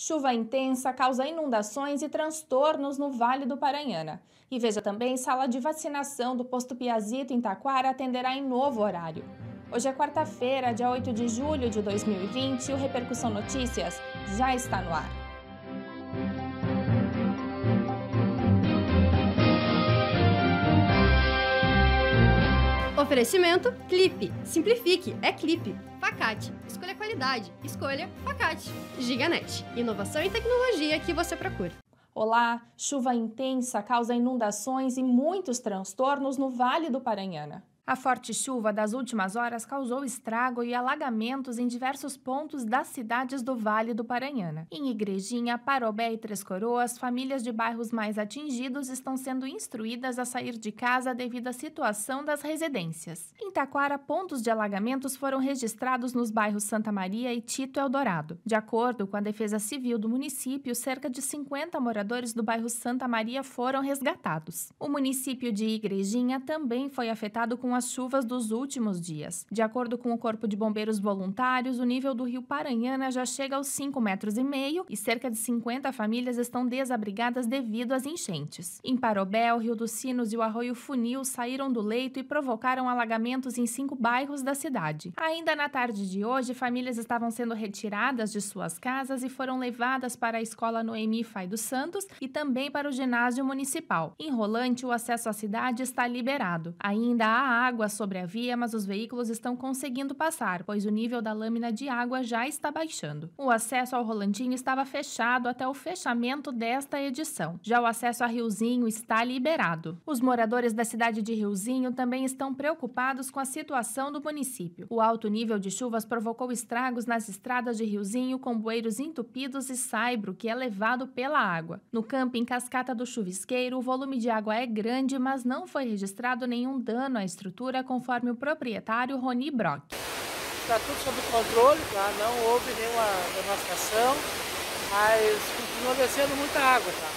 Chuva intensa causa inundações e transtornos no Vale do Paranhana. E veja também, sala de vacinação do posto Piazito em Taquara atenderá em novo horário. Hoje é quarta-feira, dia 8 de julho de 2020, e o Repercussão Notícias já está no ar. Oferecimento: Clipe. Simplifique, é Clipe. Facate. Escolha qualidade. Escolha Facate. Giganet. Inovação e tecnologia que você procura. Olá! Chuva intensa causa inundações e muitos transtornos no Vale do Paranhana. A forte chuva das últimas horas causou estrago e alagamentos em diversos pontos das cidades do Vale do Paranhana. Em Igrejinha, Parobé e Três Coroas, famílias de bairros mais atingidos estão sendo instruídas a sair de casa devido à situação das residências. Em Taquara, pontos de alagamentos foram registrados nos bairros Santa Maria e Tito Eldorado. De acordo com a Defesa Civil do município, cerca de 50 moradores do bairro Santa Maria foram resgatados. O município de Igrejinha também foi afetado com as chuvas dos últimos dias. De acordo com o Corpo de Bombeiros Voluntários, o nível do rio Paranhana já chega aos 5 metros e meio e cerca de 50 famílias estão desabrigadas devido às enchentes. Em Parobé, o Rio dos Sinos e o Arroio Funil saíram do leito e provocaram alagamentos em cinco bairros da cidade. Ainda na tarde de hoje, famílias estavam sendo retiradas de suas casas e foram levadas para a escola Noemi Fai dos Santos e também para o ginásio municipal. Em Rolante, o acesso à cidade está liberado. Ainda há água sobre a via, mas os veículos estão conseguindo passar, pois o nível da lâmina de água já está baixando. O acesso ao Rolandinho estava fechado até o fechamento desta edição. Já o acesso a Riozinho está liberado. Os moradores da cidade de Riozinho também estão preocupados com a situação do município. O alto nível de chuvas provocou estragos nas estradas de Riozinho, com bueiros entupidos e saibro, que é levado pela água. No camping Cascata do Chuvisqueiro, o volume de água é grande, mas não foi registrado nenhum dano à estrutura conforme o proprietário Roni Brock. Está tudo sob controle, tá? não houve nenhuma devastação, mas continua descendo muita água. Tá?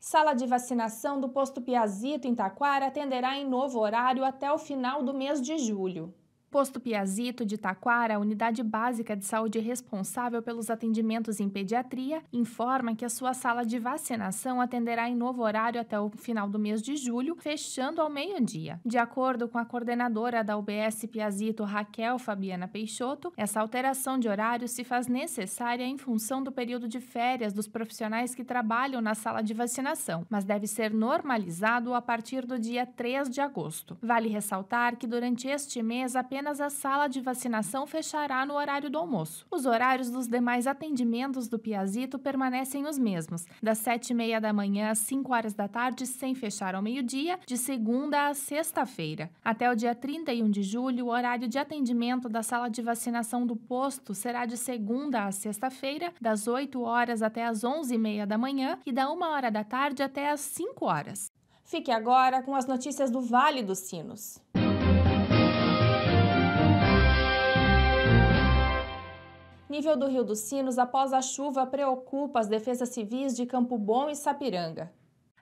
Sala de vacinação do posto Piazito, em Taquara, atenderá em novo horário até o final do mês de julho. Posto Piazito de Taquara, a unidade básica de saúde responsável pelos atendimentos em pediatria, informa que a sua sala de vacinação atenderá em novo horário até o final do mês de julho, fechando ao meio-dia. De acordo com a coordenadora da UBS Piazito, Raquel Fabiana Peixoto, essa alteração de horário se faz necessária em função do período de férias dos profissionais que trabalham na sala de vacinação, mas deve ser normalizado a partir do dia 3 de agosto. Vale ressaltar que durante este mês apenas apenas a sala de vacinação fechará no horário do almoço. Os horários dos demais atendimentos do Piazito permanecem os mesmos, das 7h30 da manhã às 5 horas da tarde, sem fechar ao meio-dia, de segunda a sexta-feira. Até o dia 31 de julho, o horário de atendimento da sala de vacinação do posto será de segunda a sexta-feira, das 8 horas até às 11h30 da manhã e da 1 hora da tarde até às 5 horas. Fique agora com as notícias do Vale dos Sinos. Nível do Rio dos Sinos após a chuva preocupa as defesas civis de Campo Bom e Sapiranga.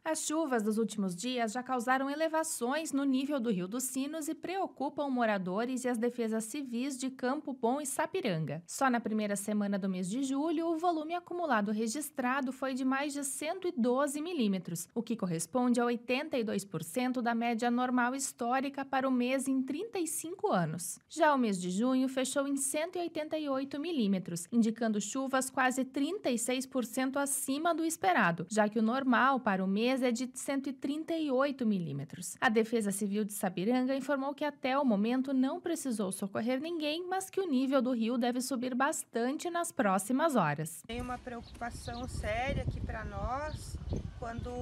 As chuvas dos últimos dias já causaram elevações no nível do Rio dos Sinos e preocupam moradores e as defesas civis de Campo Bom e Sapiranga. Só na primeira semana do mês de julho, o volume acumulado registrado foi de mais de 112 milímetros, o que corresponde a 82% da média normal histórica para o mês em 35 anos. Já o mês de junho fechou em 188 milímetros, indicando chuvas quase 36% acima do esperado, já que o normal para o mês é de 138 milímetros. A Defesa Civil de Sabiranga informou que até o momento não precisou socorrer ninguém, mas que o nível do rio deve subir bastante nas próximas horas. Tem uma preocupação séria aqui para nós. Quando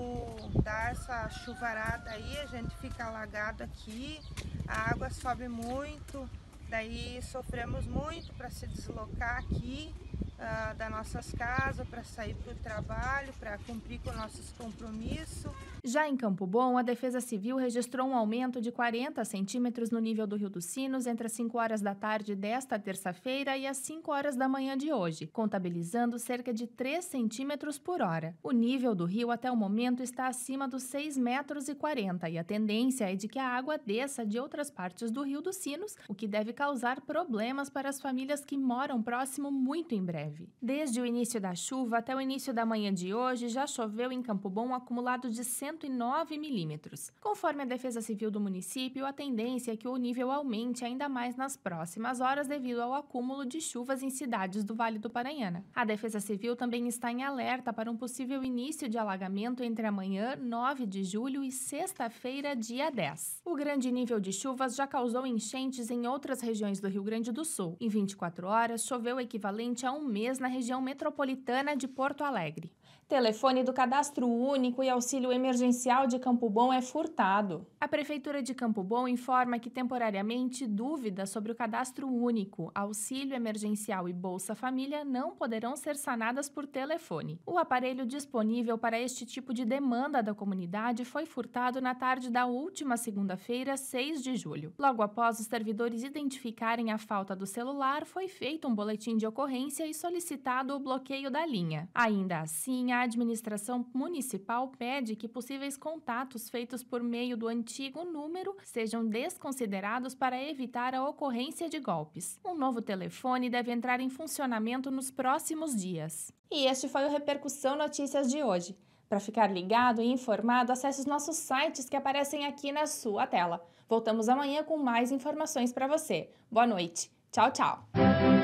dá essa chuvarada aí, a gente fica alagado aqui, a água sobe muito, Daí sofremos muito para se deslocar aqui uh, das nossas casas, para sair para o trabalho, para cumprir com nossos compromissos. Já em Campo Bom, a Defesa Civil registrou um aumento de 40 centímetros no nível do Rio dos Sinos entre as 5 horas da tarde desta terça-feira e as 5 horas da manhã de hoje, contabilizando cerca de 3 centímetros por hora. O nível do rio até o momento está acima dos 6 metros e 40 e a tendência é de que a água desça de outras partes do Rio dos Sinos, o que deve causar problemas para as famílias que moram próximo muito em breve. Desde o início da chuva até o início da manhã de hoje, já choveu em Campo Bom um acumulado de 100 109 milímetros. Conforme a Defesa Civil do município, a tendência é que o nível aumente ainda mais nas próximas horas devido ao acúmulo de chuvas em cidades do Vale do Paranhana. A Defesa Civil também está em alerta para um possível início de alagamento entre amanhã, 9 de julho, e sexta-feira, dia 10. O grande nível de chuvas já causou enchentes em outras regiões do Rio Grande do Sul. Em 24 horas, choveu o equivalente a um mês na região metropolitana de Porto Alegre. Telefone do Cadastro Único e auxílio emergencial de Campo Bom é furtado. A Prefeitura de Campo Bom informa que temporariamente dúvidas sobre o Cadastro Único, auxílio emergencial e Bolsa Família não poderão ser sanadas por telefone. O aparelho disponível para este tipo de demanda da comunidade foi furtado na tarde da última segunda-feira, 6 de julho. Logo após os servidores identificarem a falta do celular, foi feito um boletim de ocorrência e solicitado o bloqueio da linha. Ainda assim, a a administração municipal pede que possíveis contatos feitos por meio do antigo número sejam desconsiderados para evitar a ocorrência de golpes. Um novo telefone deve entrar em funcionamento nos próximos dias. E este foi o Repercussão Notícias de hoje. Para ficar ligado e informado, acesse os nossos sites que aparecem aqui na sua tela. Voltamos amanhã com mais informações para você. Boa noite. Tchau, tchau.